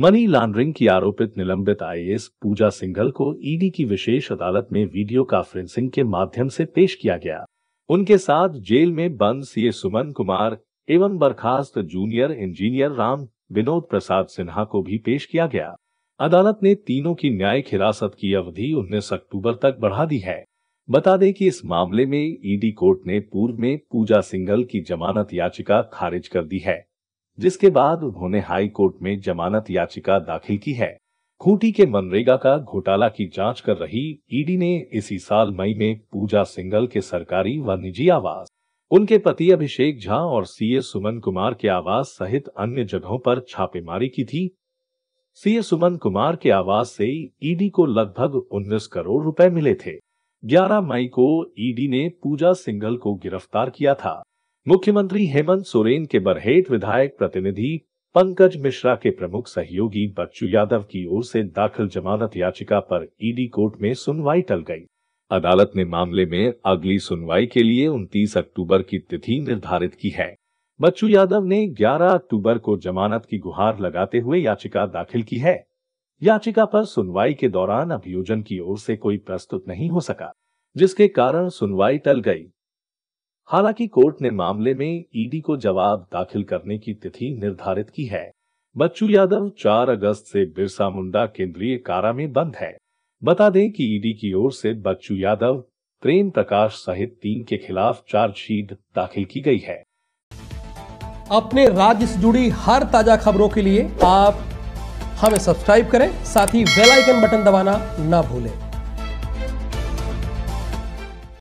money laundering की आरोपित निलंबित आईएएस पूजा सिंघल को ईडी की विशेष अदालत में वीडियो कॉन्फ्रेंसिंग के माध्यम से पेश किया गया उनके साथ जेल में बंद सीए सुमन कुमार एवं बर्खास्त जूनियर इंजीनियर राम विनोद प्रसाद सिन्हा को भी पेश किया गया अदालत ने तीनों की न्यायिक हिरासत की अवधि उन्नीस अक्टूबर तक बढ़ा दी है बता दें कि इस मामले में ईडी कोर्ट ने पूर्व में पूजा सिंघल की जमानत याचिका खारिज कर दी है जिसके बाद उन्होंने हाई कोर्ट में जमानत याचिका दाखिल की है खूंटी के मनरेगा का घोटाला की जांच कर रही ईडी ने इसी साल मई में पूजा सिंघल के सरकारी व निजी आवास उनके पति अभिषेक झा और सीए सुमन कुमार के आवास सहित अन्य जगहों पर छापेमारी की थी सीए सुमन कुमार के आवास से ईडी को लगभग 19 करोड़ रुपए मिले थे 11 मई को ईडी ने पूजा सिंघल को गिरफ्तार किया था मुख्यमंत्री हेमंत सोरेन के बरहेट विधायक प्रतिनिधि पंकज मिश्रा के प्रमुख सहयोगी बच्चू यादव की ओर से दाखिल जमानत याचिका पर ईडी कोर्ट में सुनवाई टल गई अदालत ने मामले में अगली सुनवाई के लिए 29 अक्टूबर की तिथि निर्धारित की है बच्चू यादव ने 11 अक्टूबर को जमानत की गुहार लगाते हुए याचिका दाखिल की है याचिका पर सुनवाई के दौरान अभियोजन की ओर से कोई प्रस्तुत नहीं हो सका जिसके कारण सुनवाई टल गई हालांकि कोर्ट ने मामले में ईडी को जवाब दाखिल करने की तिथि निर्धारित की है बच्चू यादव 4 अगस्त से बिरसा मुंडा केंद्रीय कारा में बंद है बता दें कि ईडी की ओर से बच्चू यादव प्रेम प्रकाश सहित तीन के खिलाफ चार्जशीट दाखिल की गई है अपने राज्य से जुड़ी हर ताजा खबरों के लिए आप हमें सब्सक्राइब करें साथ ही बेल आइकन बटन दबाना ना भूलें